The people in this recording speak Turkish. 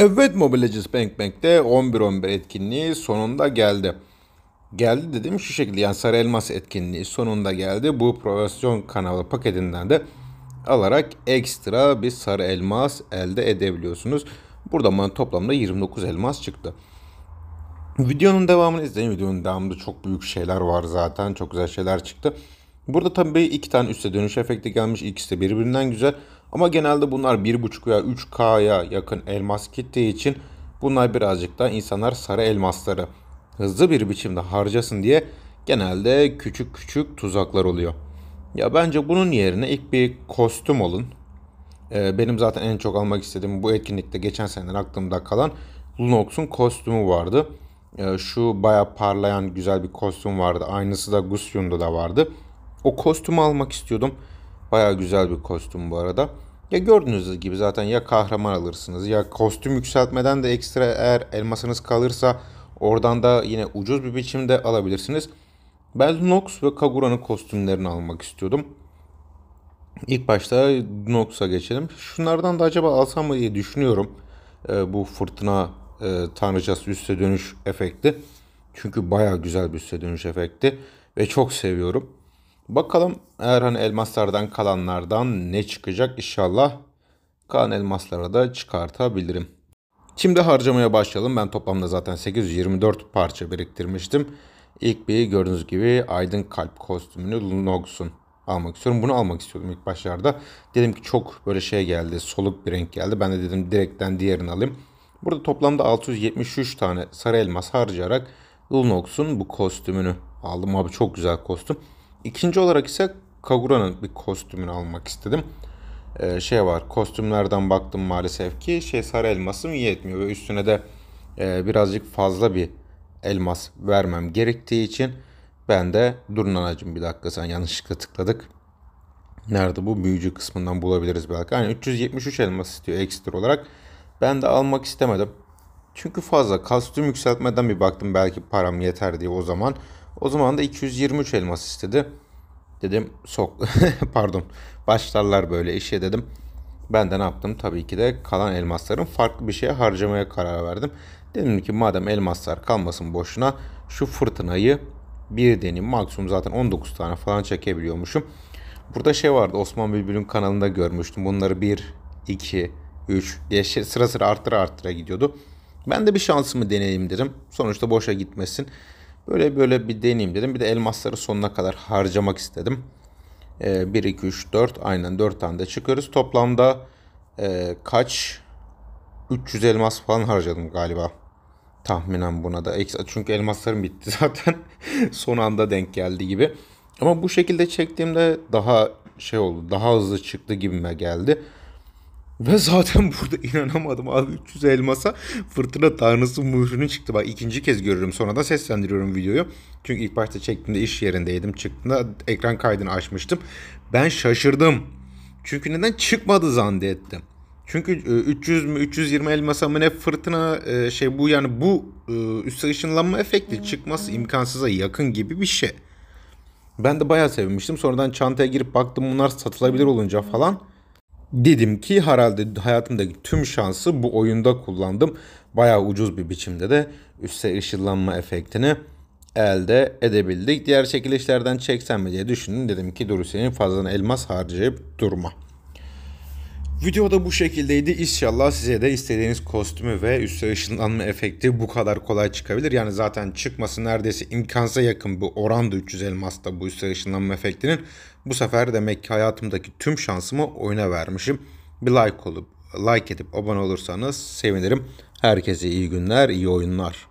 Evet mobilyacı Bank Bank'te 11-11 etkinliği sonunda geldi. Geldi dedim şu şekilde yani Sarı Elmas etkinliği sonunda geldi. Bu promosyon kanalı paketinden de alarak ekstra bir sarı elmas elde edebiliyorsunuz. Burada bana toplamda 29 elmas çıktı. Videonun devamını izleyin. Videonun devamında çok büyük şeyler var zaten. Çok güzel şeyler çıktı. Burada tabii iki tane üste dönüş efekti gelmiş. İkisi de birbirinden güzel. Ama genelde bunlar 1.5'ya 3K'ya yakın elmas gittiği için bunlar birazcık da insanlar sarı elmasları hızlı bir biçimde harcasın diye genelde küçük küçük tuzaklar oluyor. Ya bence bunun yerine ilk bir kostüm alın. Ee, benim zaten en çok almak istediğim bu etkinlikte geçen seneden aklımda kalan Lunox'un kostümü vardı. Ee, şu baya parlayan güzel bir kostüm vardı. Aynısı da Gusion'da da vardı. O kostümü almak istiyordum. Baya güzel bir kostüm bu arada. Ya gördüğünüz gibi zaten ya kahraman alırsınız ya kostüm yükseltmeden de ekstra eğer elmasınız kalırsa oradan da yine ucuz bir biçimde alabilirsiniz. Ben Nox ve Kagura'nın kostümlerini almak istiyordum. İlk başta Nox'a geçelim. Şunlardan da acaba alsam mı diye düşünüyorum. Ee, bu fırtına e, tanrıcası üste dönüş efekti. Çünkü baya güzel bir üste dönüş efekti. Ve çok seviyorum. Bakalım eğer hani elmaslardan kalanlardan ne çıkacak inşallah kalan elmaslara da çıkartabilirim. Şimdi harcamaya başlayalım. Ben toplamda zaten 824 parça biriktirmiştim. İlk bir gördüğünüz gibi Aydın Kalp kostümünü Nox'un almak istiyorum. Bunu almak istiyordum ilk başlarda. Dedim ki çok böyle şey geldi, soluk bir renk geldi. Ben de dedim direkten diğerini alayım. Burada toplamda 673 tane sarı elmas harcayarak Lunox'un bu kostümünü aldım abi çok güzel kostüm. İkinci olarak ise Kagura'nın bir kostümünü almak istedim. Ee, şey var kostümlerden baktım maalesef ki şey sarı elmasım iyi etmiyor ve üstüne de e, birazcık fazla bir elmas vermem gerektiği için ben de durun anacım bir dakika sen yanlışlıkla tıkladık. Nerede bu büyücü kısmından bulabiliriz belki. Hani 373 elmas istiyor ekstra olarak. Ben de almak istemedim. Çünkü fazla kostüm yükseltmeden bir baktım belki param yeter diye o zaman. O zaman da 223 elmas istedi. Dedim sok pardon başlarlar böyle işe dedim. Ben de ne yaptım? Tabii ki de kalan elmasların farklı bir şeye harcamaya karar verdim. Dedim ki madem elmaslar kalmasın boşuna şu fırtınayı bir deneyim. Maksimum zaten 19 tane falan çekebiliyormuşum. Burada şey vardı Osman Bülbül'ün kanalında görmüştüm. Bunları 1, 2, 3 diye şey, sıra sıra arttıra arttıra gidiyordu. Ben de bir şansımı deneyeyim dedim. Sonuçta boşa gitmesin. Böyle böyle bir deneyeyim dedim. Bir de elmasları sonuna kadar harcamak istedim. E, 1, 2, 3, 4 aynen 4 tane de çıkıyoruz. Toplamda e, kaç? 300 elmas falan harcadım galiba. Tahminen buna da. Çünkü elmaslarım bitti zaten. Son anda denk geldi gibi. Ama bu şekilde çektiğimde daha şey oldu. Daha hızlı çıktı gibime geldi. Ve zaten burada inanamadım abi 300 elmasa fırtına tanrısı mührünü çıktı. Bak ikinci kez görüyorum sonra da seslendiriyorum videoyu. Çünkü ilk başta çektiğimde iş yerindeydim çıktığında ekran kaydını açmıştım. Ben şaşırdım. Çünkü neden çıkmadı zannettim. Çünkü 300 e, mü 320 elmasa mı ne fırtına e, şey bu yani bu e, üstte ışınlanma efekti çıkması imkansıza yakın gibi bir şey. Ben de bayağı sevinmiştim. Sonradan çantaya girip baktım bunlar satılabilir olunca falan. Dedim ki herhalde hayatımdaki tüm şansı bu oyunda kullandım. Bayağı ucuz bir biçimde de üstte ışıllanma efektini elde edebildik. Diğer çekilişlerden çeksem mi diye düşündüm. Dedim ki dur senin fazla elmas harcayıp durma. Video da bu şekildeydi. İnşallah size de istediğiniz kostümü ve üstü ışınlanma efekti bu kadar kolay çıkabilir. Yani zaten çıkması neredeyse imkansa yakın bu oranda 300 elmasta bu üstü ışınlanma efektinin. Bu sefer demek ki hayatımdaki tüm şansımı oyuna vermişim. Bir like olup like edip abone olursanız sevinirim. Herkese iyi günler, iyi oyunlar.